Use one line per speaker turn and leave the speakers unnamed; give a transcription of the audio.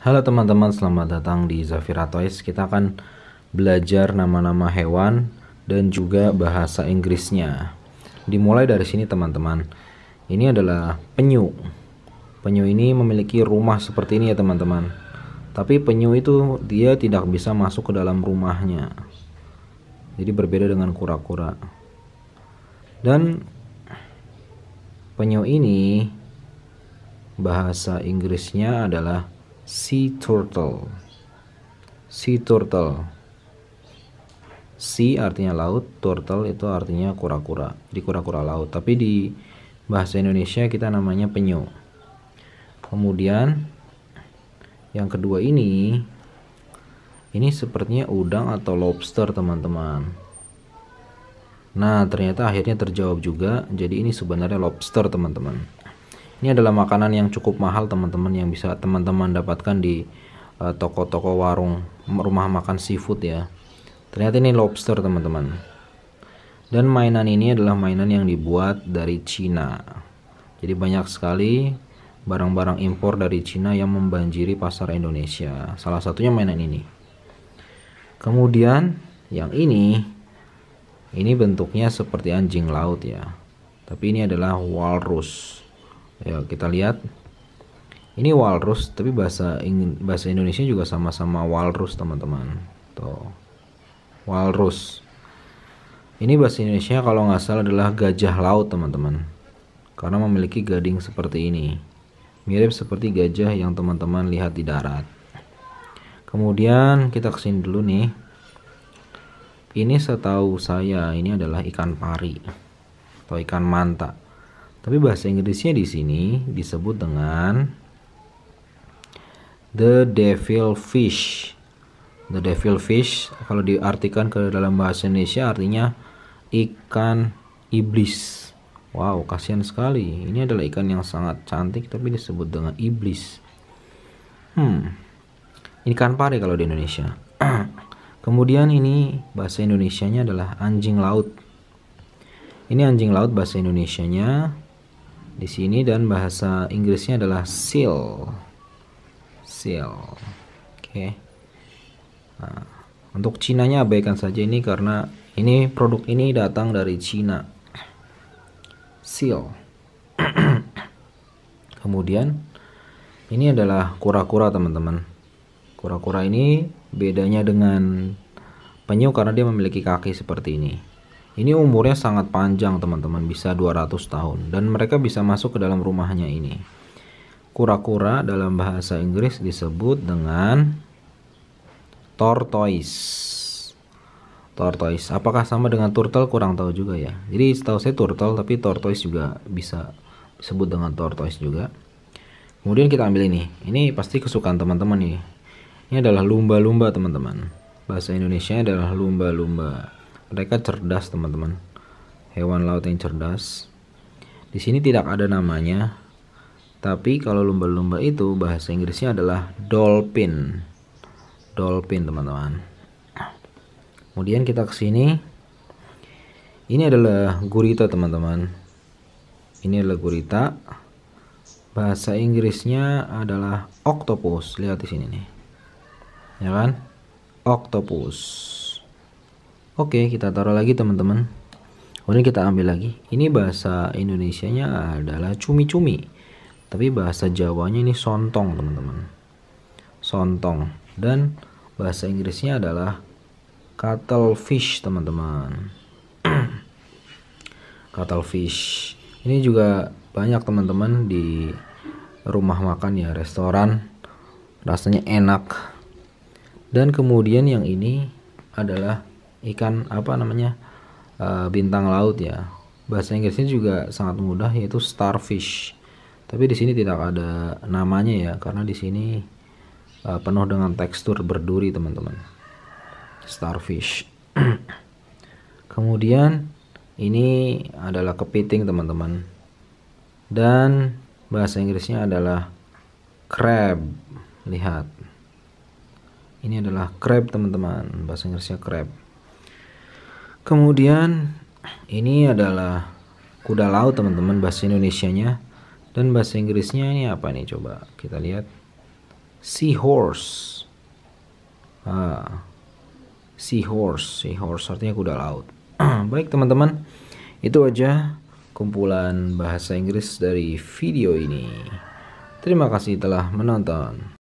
Halo teman-teman, selamat datang di Zafira Toys. Kita akan belajar nama-nama hewan dan juga bahasa Inggrisnya. Dimulai dari sini teman-teman. Ini adalah penyu. Penyu ini memiliki rumah seperti ini ya teman-teman. Tapi penyu itu dia tidak bisa masuk ke dalam rumahnya. Jadi berbeda dengan kura-kura. Dan penyu ini bahasa Inggrisnya adalah sea turtle sea turtle sea artinya laut turtle itu artinya kura-kura di kura-kura laut tapi di bahasa Indonesia kita namanya penyu kemudian yang kedua ini ini sepertinya udang atau lobster teman-teman nah ternyata akhirnya terjawab juga jadi ini sebenarnya lobster teman-teman ini adalah makanan yang cukup mahal teman-teman yang bisa teman-teman dapatkan di eh, toko-toko uh, warung rumah makan seafood ya. Ternyata ini lobster teman-teman. Dan mainan ini adalah mainan yang dibuat dari Cina. Jadi banyak sekali barang-barang impor dari Cina yang membanjiri pasar Indonesia. Salah satunya mainan ini. Kemudian yang ini ini bentuknya seperti anjing laut ya. Tapi ini adalah walrus ya kita lihat ini walrus tapi bahasa ingin bahasa Indonesia juga sama-sama walrus teman-teman tuh walrus ini bahasa Indonesia kalau nggak salah adalah gajah laut teman-teman karena memiliki gading seperti ini mirip seperti gajah yang teman-teman lihat di darat kemudian kita kesini dulu nih ini setahu saya ini adalah ikan pari atau ikan manta tapi bahasa Inggrisnya di sini disebut dengan the devil fish. The devil fish kalau diartikan ke dalam bahasa Indonesia artinya ikan iblis. Wow, kasihan sekali. Ini adalah ikan yang sangat cantik tapi disebut dengan iblis. Hmm. Ikan pare kalau di Indonesia. Kemudian ini bahasa Indonesianya adalah anjing laut. Ini anjing laut bahasa Indonesianya di sini dan bahasa Inggrisnya adalah seal. Seal. Oke. Okay. Nah, untuk Cinanya abaikan saja ini karena ini produk ini datang dari Cina. Seal. Kemudian ini adalah kura-kura teman-teman. Kura-kura ini bedanya dengan penyu karena dia memiliki kaki seperti ini. Ini umurnya sangat panjang teman-teman, bisa 200 tahun dan mereka bisa masuk ke dalam rumahnya ini. Kura-kura dalam bahasa Inggris disebut dengan tortoise. Tortoise. Apakah sama dengan turtle kurang tahu juga ya. Jadi setahu saya turtle tapi tortoise juga bisa disebut dengan tortoise juga. Kemudian kita ambil ini. Ini pasti kesukaan teman-teman nih. Ini adalah lumba-lumba teman-teman. Bahasa Indonesia adalah lumba-lumba mereka cerdas teman-teman hewan laut yang cerdas di sini tidak ada namanya tapi kalau lumba-lumba itu bahasa Inggrisnya adalah dolphin dolphin teman-teman kemudian kita ke sini ini adalah gurita teman-teman ini adalah gurita bahasa Inggrisnya adalah octopus lihat di sini nih ya kan octopus Oke, kita taruh lagi teman-teman. Kemudian kita ambil lagi. Ini bahasa Indonesia-nya adalah cumi-cumi. Tapi bahasa Jawanya ini sontong, teman-teman. Sontong. Dan bahasa Inggrisnya adalah cuttlefish, teman-teman. cuttlefish. Ini juga banyak teman-teman di rumah makan ya, restoran. Rasanya enak. Dan kemudian yang ini adalah ikan apa namanya uh, bintang laut ya bahasa Inggrisnya juga sangat mudah yaitu starfish tapi di sini tidak ada namanya ya karena di sini uh, penuh dengan tekstur berduri teman-teman starfish kemudian ini adalah kepiting teman-teman dan bahasa Inggrisnya adalah crab lihat ini adalah crab teman-teman bahasa Inggrisnya crab Kemudian ini adalah kuda laut teman-teman bahasa Indonesianya dan bahasa Inggrisnya ini apa nih coba kita lihat seahorse ah, seahorse seahorse artinya kuda laut baik teman-teman itu aja kumpulan bahasa Inggris dari video ini terima kasih telah menonton